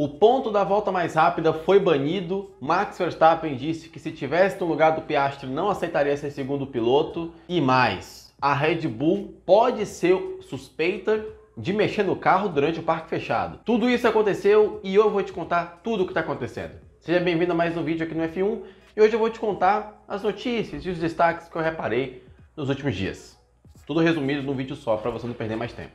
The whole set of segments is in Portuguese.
O ponto da volta mais rápida foi banido. Max Verstappen disse que se tivesse no lugar do Piastri não aceitaria ser segundo piloto. E mais, a Red Bull pode ser suspeita de mexer no carro durante o parque fechado. Tudo isso aconteceu e eu vou te contar tudo o que está acontecendo. Seja bem-vindo a mais um vídeo aqui no F1 e hoje eu vou te contar as notícias e os destaques que eu reparei nos últimos dias. Tudo resumido num vídeo só para você não perder mais tempo.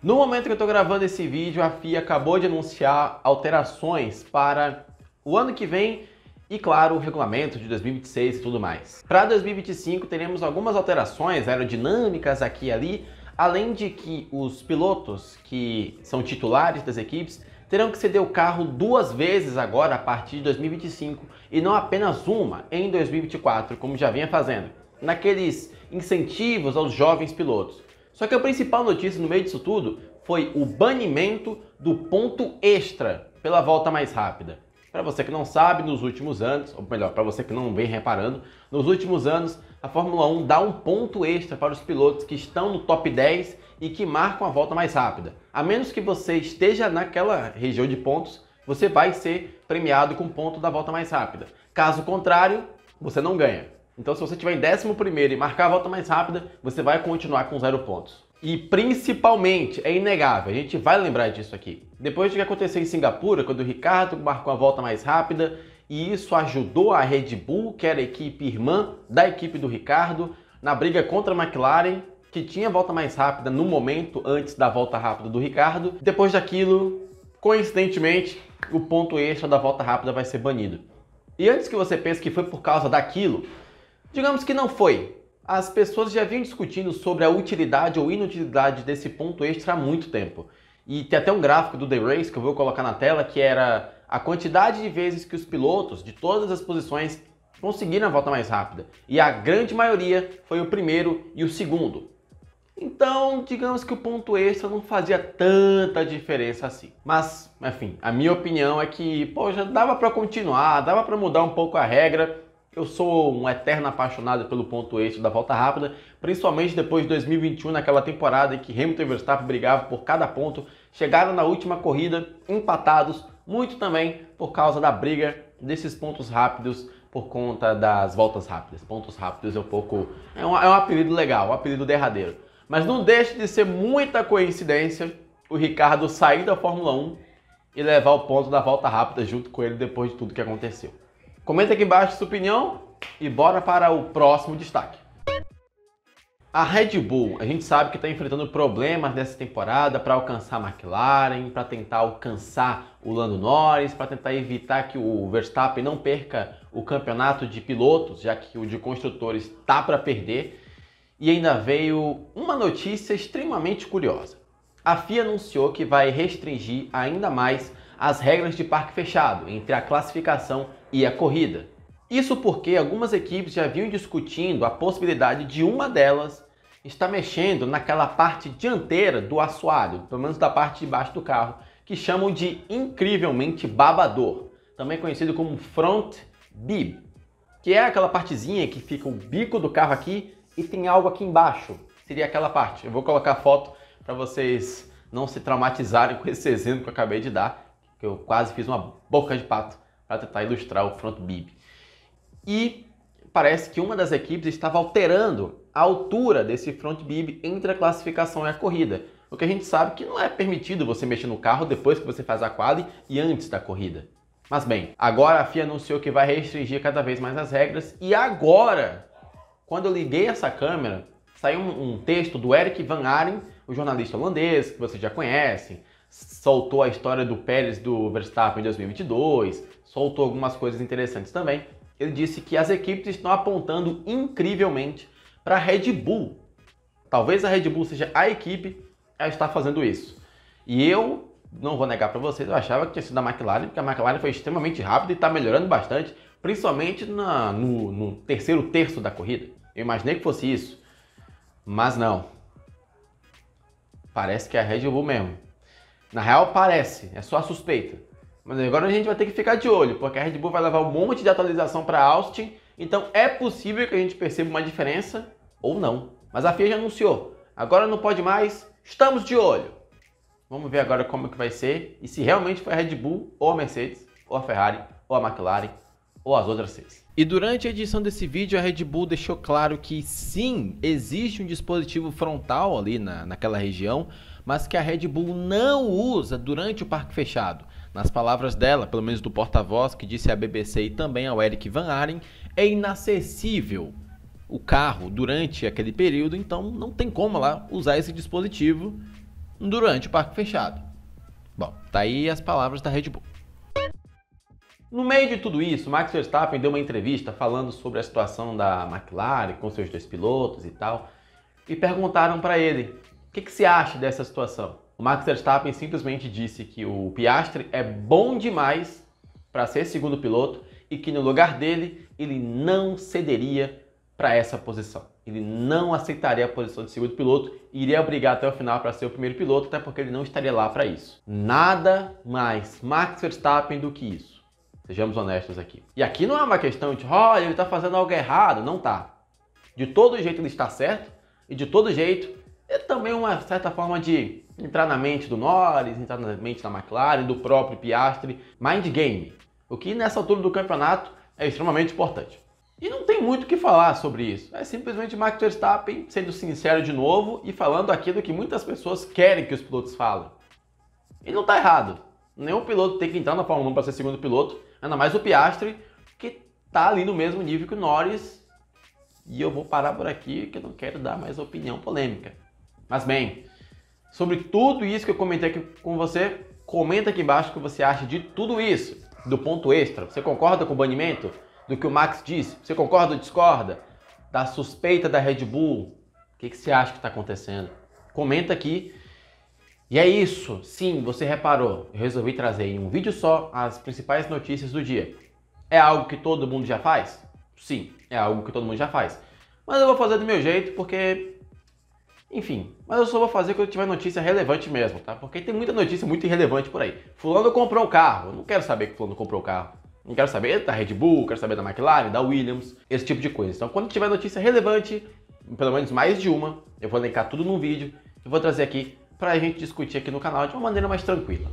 No momento que eu estou gravando esse vídeo, a FIA acabou de anunciar alterações para o ano que vem e, claro, o regulamento de 2026 e tudo mais. Para 2025, teremos algumas alterações aerodinâmicas aqui e ali, além de que os pilotos que são titulares das equipes terão que ceder o carro duas vezes agora a partir de 2025 e não apenas uma em 2024, como já vinha fazendo, naqueles incentivos aos jovens pilotos. Só que a principal notícia no meio disso tudo foi o banimento do ponto extra pela volta mais rápida. Para você que não sabe, nos últimos anos, ou melhor, para você que não vem reparando, nos últimos anos a Fórmula 1 dá um ponto extra para os pilotos que estão no top 10 e que marcam a volta mais rápida. A menos que você esteja naquela região de pontos, você vai ser premiado com ponto da volta mais rápida. Caso contrário, você não ganha. Então, se você tiver em 11 e marcar a volta mais rápida, você vai continuar com zero pontos. E principalmente, é inegável, a gente vai lembrar disso aqui. Depois do que aconteceu em Singapura, quando o Ricardo marcou a volta mais rápida, e isso ajudou a Red Bull, que era a equipe irmã da equipe do Ricardo, na briga contra a McLaren, que tinha a volta mais rápida no momento antes da volta rápida do Ricardo. Depois daquilo, coincidentemente, o ponto extra da volta rápida vai ser banido. E antes que você pense que foi por causa daquilo, Digamos que não foi. As pessoas já vinham discutindo sobre a utilidade ou inutilidade desse ponto extra há muito tempo. E tem até um gráfico do The Race que eu vou colocar na tela que era a quantidade de vezes que os pilotos de todas as posições conseguiram a volta mais rápida. E a grande maioria foi o primeiro e o segundo. Então, digamos que o ponto extra não fazia tanta diferença assim. Mas, enfim, a minha opinião é que, poxa, dava para continuar, dava para mudar um pouco a regra eu sou um eterno apaixonado pelo ponto extra da volta rápida, principalmente depois de 2021, naquela temporada em que Hamilton e Verstappen brigavam por cada ponto, chegaram na última corrida empatados, muito também por causa da briga desses pontos rápidos por conta das voltas rápidas. Pontos rápidos é um pouco. É um, é um apelido legal, um apelido derradeiro. Mas não deixe de ser muita coincidência o Ricardo sair da Fórmula 1 e levar o ponto da volta rápida junto com ele depois de tudo que aconteceu. Comenta aqui embaixo sua opinião e bora para o próximo destaque. A Red Bull, a gente sabe que está enfrentando problemas nessa temporada para alcançar a McLaren, para tentar alcançar o Lando Norris, para tentar evitar que o Verstappen não perca o campeonato de pilotos, já que o de construtores está para perder. E ainda veio uma notícia extremamente curiosa. A FIA anunciou que vai restringir ainda mais as regras de parque fechado entre a classificação e a corrida. Isso porque algumas equipes já vinham discutindo a possibilidade de uma delas estar mexendo naquela parte dianteira do assoalho, pelo menos da parte de baixo do carro, que chamam de incrivelmente babador, também conhecido como front bib, que é aquela partezinha que fica o bico do carro aqui e tem algo aqui embaixo. Seria aquela parte. Eu vou colocar a foto para vocês não se traumatizarem com esse exemplo que eu acabei de dar que eu quase fiz uma boca de pato para tentar ilustrar o front bib. E parece que uma das equipes estava alterando a altura desse front bib entre a classificação e a corrida. O que a gente sabe que não é permitido você mexer no carro depois que você faz a quali e antes da corrida. Mas bem, agora a FIA anunciou que vai restringir cada vez mais as regras e agora, quando eu liguei essa câmera, saiu um, um texto do Eric Van Aren, o jornalista holandês que vocês já conhecem, soltou a história do Pérez do Verstappen em 2022, soltou algumas coisas interessantes também. Ele disse que as equipes estão apontando incrivelmente para a Red Bull. Talvez a Red Bull seja a equipe a estar fazendo isso. E eu não vou negar para vocês, eu achava que tinha sido a McLaren, porque a McLaren foi extremamente rápida e está melhorando bastante, principalmente na, no, no terceiro terço da corrida. Eu imaginei que fosse isso, mas não. Parece que é a Red Bull mesmo. Na real, parece, é só a suspeita. Mas agora a gente vai ter que ficar de olho, porque a Red Bull vai levar um monte de atualização para Austin, então é possível que a gente perceba uma diferença ou não. Mas a FIA já anunciou, agora não pode mais, estamos de olho. Vamos ver agora como é que vai ser e se realmente foi a Red Bull ou a Mercedes, ou a Ferrari, ou a McLaren, ou as outras seis. E durante a edição desse vídeo, a Red Bull deixou claro que sim, existe um dispositivo frontal ali na, naquela região, mas que a Red Bull não usa durante o parque fechado. Nas palavras dela, pelo menos do porta-voz que disse à BBC e também ao Eric Van Aren, é inacessível o carro durante aquele período, então não tem como lá usar esse dispositivo durante o parque fechado. Bom, tá aí as palavras da Red Bull. No meio de tudo isso, Max Verstappen deu uma entrevista falando sobre a situação da McLaren com seus dois pilotos e tal, e perguntaram para ele o que, que se acha dessa situação. O Max Verstappen simplesmente disse que o Piastre é bom demais para ser segundo piloto e que no lugar dele ele não cederia para essa posição. Ele não aceitaria a posição de segundo piloto e iria brigar até o final para ser o primeiro piloto, até porque ele não estaria lá para isso. Nada mais Max Verstappen do que isso. Sejamos honestos aqui. E aqui não é uma questão de, olha, ele está fazendo algo errado. Não tá. De todo jeito ele está certo e de todo jeito é também uma certa forma de entrar na mente do Norris, entrar na mente da McLaren, do próprio Piastri. Mind game. O que nessa altura do campeonato é extremamente importante. E não tem muito o que falar sobre isso. É simplesmente Max Verstappen sendo sincero de novo e falando aquilo que muitas pessoas querem que os pilotos falem. E não está errado. Nenhum piloto tem que entrar na Fórmula 1 para ser segundo piloto Ainda mais o Piastre, que tá ali no mesmo nível que o Norris. E eu vou parar por aqui, que eu não quero dar mais opinião polêmica. Mas bem, sobre tudo isso que eu comentei aqui com você, comenta aqui embaixo o que você acha de tudo isso, do ponto extra. Você concorda com o banimento? Do que o Max disse? Você concorda ou discorda? Da suspeita da Red Bull? O que, que você acha que está acontecendo? Comenta aqui e é isso, sim, você reparou, eu resolvi trazer em um vídeo só as principais notícias do dia. É algo que todo mundo já faz? Sim, é algo que todo mundo já faz. Mas eu vou fazer do meu jeito porque. Enfim, mas eu só vou fazer quando tiver notícia relevante mesmo, tá? Porque tem muita notícia muito irrelevante por aí. Fulano comprou um carro, eu não quero saber que Fulano comprou o um carro. Não quero saber da Red Bull, quero saber da McLaren, da Williams, esse tipo de coisa. Então, quando tiver notícia relevante, pelo menos mais de uma, eu vou linkar tudo num vídeo, e vou trazer aqui para a gente discutir aqui no canal de uma maneira mais tranquila.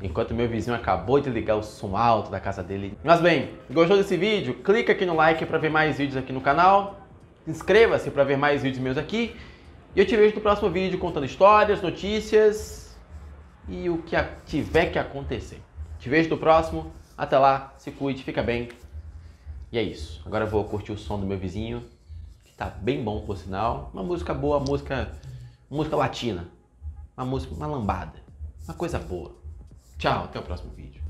Enquanto meu vizinho acabou de ligar o som alto da casa dele. Mas bem, gostou desse vídeo? Clica aqui no like para ver mais vídeos aqui no canal. Inscreva-se para ver mais vídeos meus aqui. E eu te vejo no próximo vídeo contando histórias, notícias e o que tiver que acontecer. Te vejo no próximo. Até lá, se cuide, fica bem. E é isso. Agora eu vou curtir o som do meu vizinho, que tá bem bom por sinal. Uma música boa, música música latina uma música, uma lambada, uma coisa boa. Tchau, até o próximo vídeo.